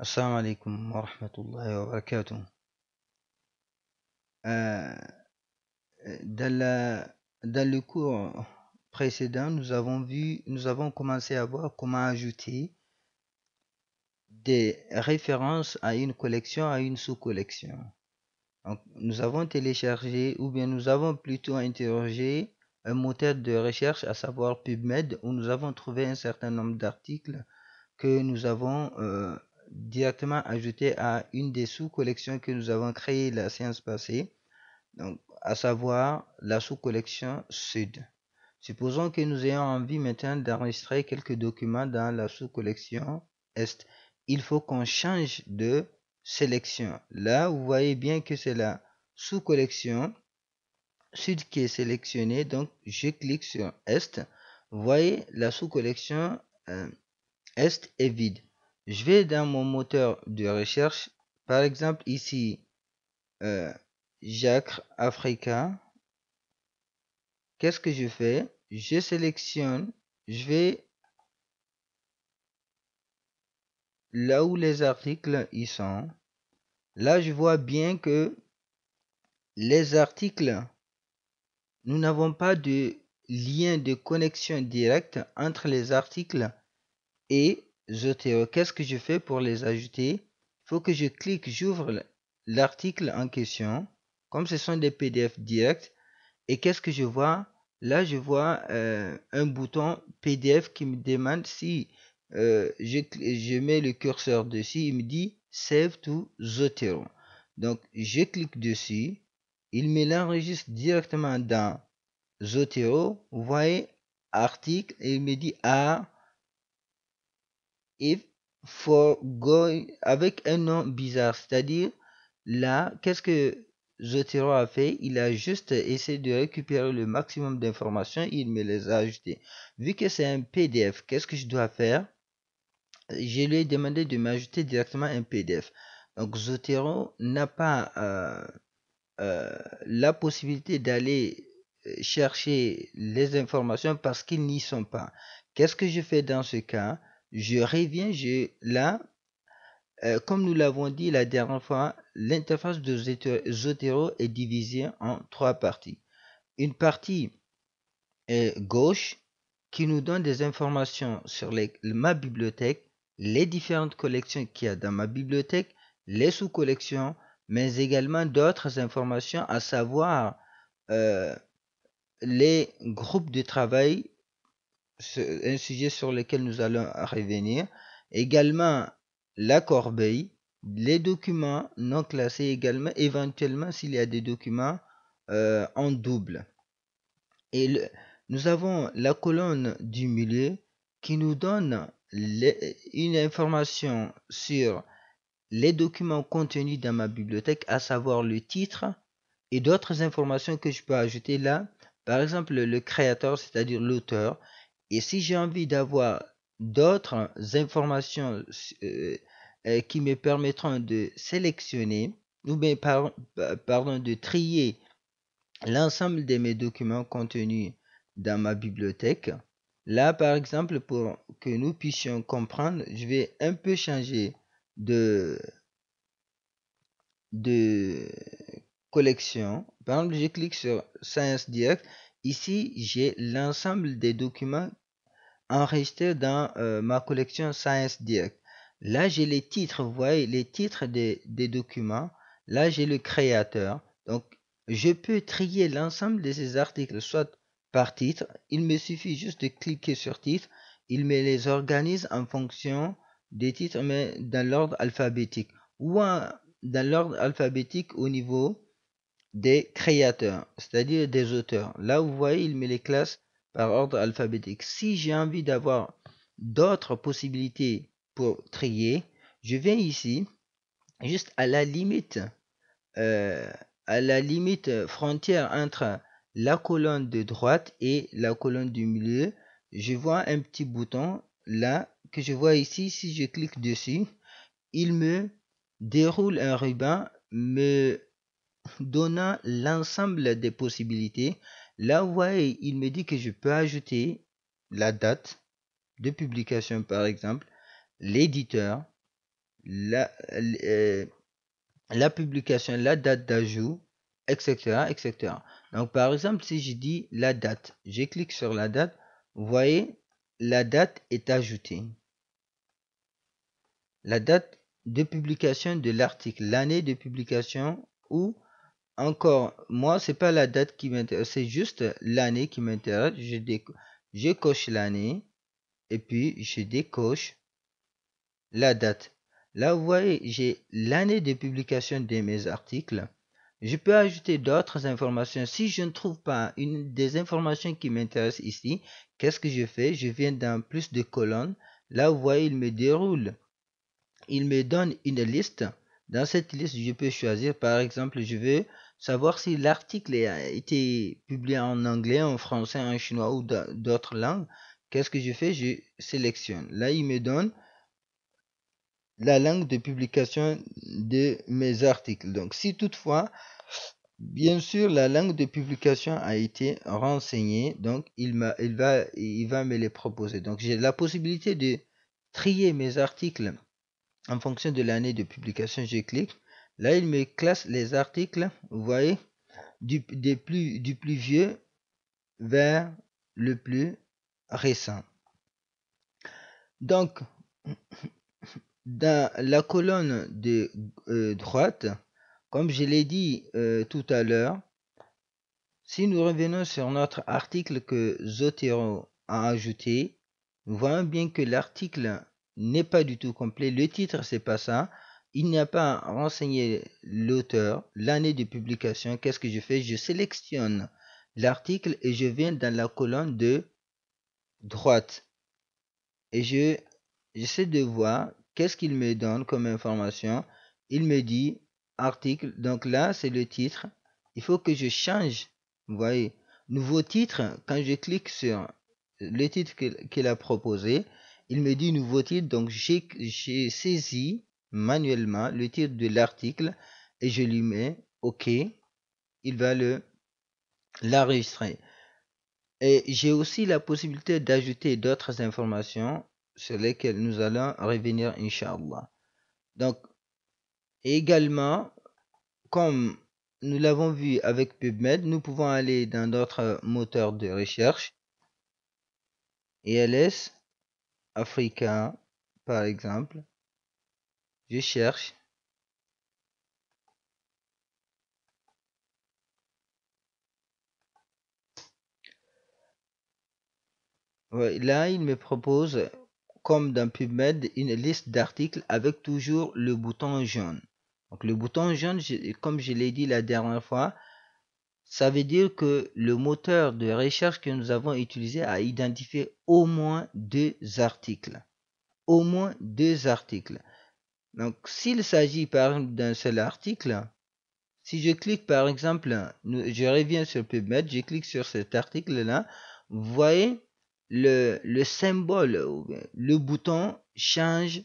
alaikum wa rahmatullahi euh, dans, le cours précédent, nous avons vu, nous avons commencé à voir comment ajouter des références à une collection, à une sous-collection. Nous avons téléchargé, ou bien nous avons plutôt interrogé un moteur de recherche, à savoir PubMed, où nous avons trouvé un certain nombre d'articles que nous avons euh, directement ajouté à une des sous-collections que nous avons créé la séance passée, donc, à savoir la sous-collection Sud. Supposons que nous ayons envie maintenant d'enregistrer quelques documents dans la sous-collection Est. Il faut qu'on change de sélection. Là, vous voyez bien que c'est la sous-collection Sud qui est sélectionnée. Donc, je clique sur Est. Vous voyez, la sous-collection euh, Est est vide je vais dans mon moteur de recherche, par exemple ici, euh, Jacques Africa. Qu'est-ce que je fais Je sélectionne, je vais là où les articles y sont. Là, je vois bien que les articles, nous n'avons pas de lien de connexion directe entre les articles et Zotero. qu'est-ce que je fais pour les ajouter Il faut que je clique, j'ouvre l'article en question. Comme ce sont des PDF directs. Et qu'est-ce que je vois Là, je vois euh, un bouton PDF qui me demande si euh, je, je, mets le curseur dessus. Il me dit Save to Zotero. Donc, je clique dessus. Il me l'enregistre directement dans Zotero. Vous voyez, article. Et il me dit Ah if avec un nom bizarre. C'est-à-dire, là, qu'est-ce que Zotero a fait Il a juste essayé de récupérer le maximum d'informations, il me les a ajoutées. Vu que c'est un PDF, qu'est-ce que je dois faire Je lui ai demandé de m'ajouter directement un PDF. Donc Zotero n'a pas euh, euh, la possibilité d'aller euh, chercher les informations parce qu'ils n'y sont pas. Qu'est-ce que je fais dans ce cas je reviens, là, euh, comme nous l'avons dit la dernière fois, l'interface de Zotero est divisée en trois parties. Une partie gauche qui nous donne des informations sur ma bibliothèque, les différentes collections qu'il y a dans ma bibliothèque, les sous-collections, mais également d'autres informations, à savoir euh, les groupes de travail un sujet sur lequel nous allons revenir. Également, la corbeille, les documents non classés également, éventuellement s'il y a des documents euh, en double. Et nous avons la colonne du milieu qui nous donne une information sur les documents contenus dans ma bibliothèque, à savoir le titre et d'autres informations que je peux ajouter là. Par exemple, le créateur, c'est-à-dire l'auteur, et si j'ai envie d'avoir d'autres informations euh, euh, qui me permettront de sélectionner ou pardon, de trier l'ensemble de mes documents contenus dans ma bibliothèque. Là, par exemple, pour que nous puissions comprendre, je vais un peu changer de, de collection. Par exemple, je clique sur Science Direct Ici, j'ai l'ensemble des documents enregistrés dans euh, ma collection Science Direct. Là, j'ai les titres, vous voyez, les titres des, documents. Là, j'ai le créateur. Donc, je peux trier l'ensemble de ces articles, soit par titre. Il me suffit juste de cliquer sur titre. Il me les organise en fonction des titres, mais dans l'ordre alphabétique. Ou dans l'ordre alphabétique au niveau des créateurs, c'est-à-dire des auteurs. Là, vous voyez, il met les classes par ordre alphabétique. Si j'ai envie d'avoir d'autres possibilités pour trier, je viens ici, juste à la limite, euh, à la limite frontière entre la colonne de droite et la colonne du milieu. Je vois un petit bouton là que je vois ici. Si je clique dessus, il me déroule un ruban, me donnant l'ensemble des possibilités. Là, vous voyez, il me dit que je peux ajouter la date de publication, par exemple, l'éditeur, la, euh, la publication, la date d'ajout, etc., etc. Donc, par exemple, si je dis la date, je clique sur la date, vous voyez, la date est ajoutée. La date de publication de l'article, l'année de publication ou encore, moi, c'est pas la date qui m'intéresse, c'est juste l'année qui m'intéresse. Je, je coche l'année et puis je décoche la date. Là, vous voyez, j'ai l'année de publication de mes articles. Je peux ajouter d'autres informations. Si je ne trouve pas une des informations qui m'intéresse ici, qu'est-ce que je fais Je viens dans plus de colonnes. Là, vous voyez, il me déroule. Il me donne une liste. Dans cette liste, je peux choisir, par exemple, je veux savoir si l'article a été publié en anglais, en français, en chinois ou d'autres langues. Qu'est-ce que je fais Je sélectionne. Là, il me donne la langue de publication de mes articles. Donc, si toutefois, bien sûr, la langue de publication a été renseignée, donc il, il, va, il va me les proposer. Donc, j'ai la possibilité de trier mes articles en fonction de l'année de publication. Je clique Là, il me classe les articles, vous voyez, du, plus, du plus vieux vers le plus récent. Donc, dans la colonne de euh, droite, comme je l'ai dit euh, tout à l'heure, si nous revenons sur notre article que Zotero a ajouté, nous voyons bien que l'article n'est pas du tout complet. Le titre, c'est pas ça. Il n'y a pas renseigné l'auteur, l'année de publication. Qu'est-ce que je fais Je sélectionne l'article et je viens dans la colonne de droite. Et je j'essaie de voir qu'est-ce qu'il me donne comme information. Il me dit article. Donc là, c'est le titre. Il faut que je change. Vous voyez, nouveau titre. Quand je clique sur le titre qu'il a proposé, il me dit nouveau titre. Donc j'ai saisi manuellement le titre de l'article et je lui mets OK. Il va le l'enregistrer. Et j'ai aussi la possibilité d'ajouter d'autres informations sur lesquelles nous allons revenir, Inch'Allah. Donc, également, comme nous l'avons vu avec PubMed, nous pouvons aller dans d'autres moteurs de recherche, ELS Africa, par exemple, je cherche. là, il me propose, comme dans PubMed, une liste d'articles avec toujours le bouton jaune. Donc le bouton jaune, comme je l'ai dit la dernière fois, ça veut dire que le moteur de recherche que nous avons utilisé a identifié au moins deux articles. Au moins deux articles. Donc, s'il s'agit par exemple d'un seul article, si je clique par exemple, je reviens sur PubMed, je clique sur cet article-là, vous voyez le, symbole, le bouton change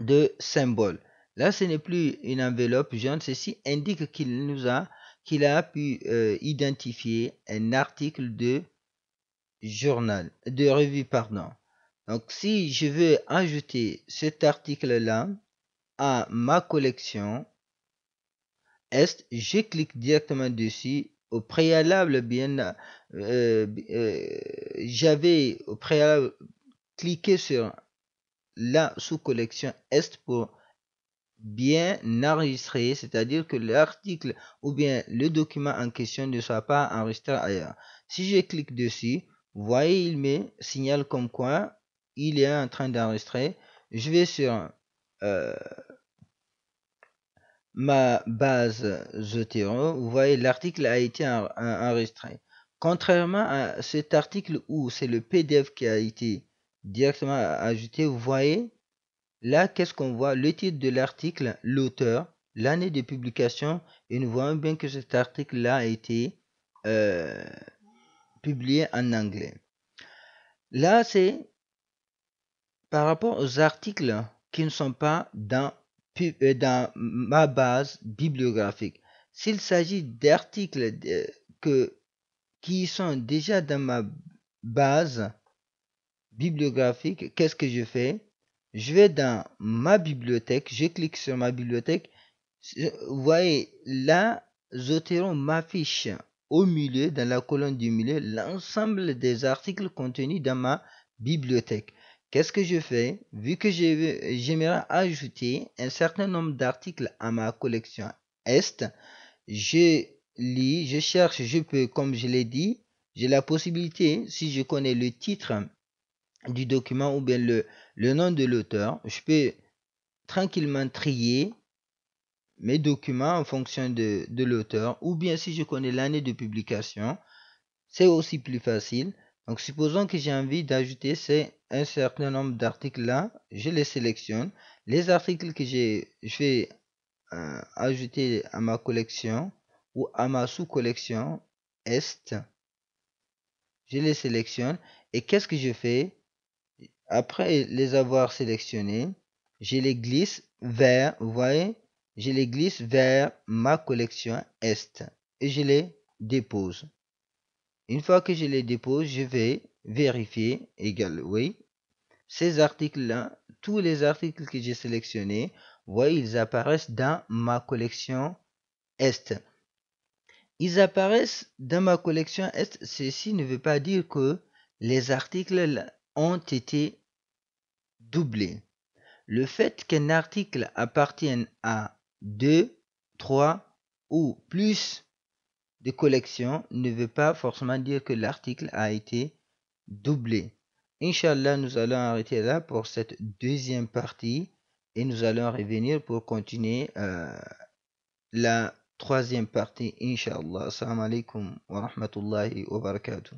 de symbole. Là, ce n'est plus une enveloppe jaune, ceci indique qu'il nous a qu'il a pu euh, identifier un article de journal, de revue, pardon. Donc si je veux ajouter cet article-là à ma collection est, je clique directement dessus. Au préalable, bien, euh, euh, j'avais au préalable cliqué sur la sous-collection est pour bien enregistrer, c'est-à-dire que l'article ou bien le document en question ne soit pas enregistré ailleurs. Si je clique dessus, voyez, il me signale comme quoi il est en train d'enregistrer. Je vais sur euh, ma base Zotero. Vous voyez, l'article a été enregistré. Contrairement à cet article où c'est le PDF qui a été directement ajouté, vous voyez, là, qu'est-ce qu'on voit Le titre de l'article, l'auteur, l'année de publication, et nous voyons bien que cet article-là a été euh, publié en anglais. Là, c'est par rapport aux articles qui ne sont pas dans, euh, ma base bibliographique. S'il s'agit d'articles euh, qui sont déjà dans ma base bibliographique, qu'est-ce que je fais Je vais dans ma bibliothèque, je clique sur ma bibliothèque. Vous euh, voyez, là, Zotero m'affiche au milieu, dans la colonne du milieu, l'ensemble des articles contenus dans ma bibliothèque. Qu'est-ce que je fais Vu que j'aimerais ajouter un certain nombre d'articles à ma collection Est, je lis, je cherche, je peux, comme je l'ai dit, j'ai la possibilité, si je connais le titre du document ou bien le, nom de l'auteur, je peux tranquillement trier mes documents en fonction de, de l'auteur ou bien si je connais l'année de publication, c'est aussi plus facile. Donc supposons que j'ai envie d'ajouter ces certain nombre d'articles là, je les sélectionne. Les articles que j'ai, je vais euh, ajouter à ma collection ou à ma sous-collection Est. Je les sélectionne et qu'est-ce que je fais Après les avoir sélectionnés, je les glisse vers, vous voyez, je les glisse vers ma collection Est et je les dépose. Une fois que je les dépose, je vais vérifier égale oui. Ces articles-là, tous les articles que j'ai sélectionnés, voyez, ils apparaissent dans ma collection Est. Ils apparaissent dans ma collection Est. Ceci ne veut pas dire que les articles ont été doublés. Le fait qu'un article appartienne à 2, 3 ou plus de collections ne veut pas forcément dire que l'article a été doublé. Inch'Allah, nous allons arrêter là pour cette deuxième partie et nous allons revenir pour continuer euh, la troisième partie, Inch'Allah. Assalamu alaikum wa rahmatullahi wa barakatuh.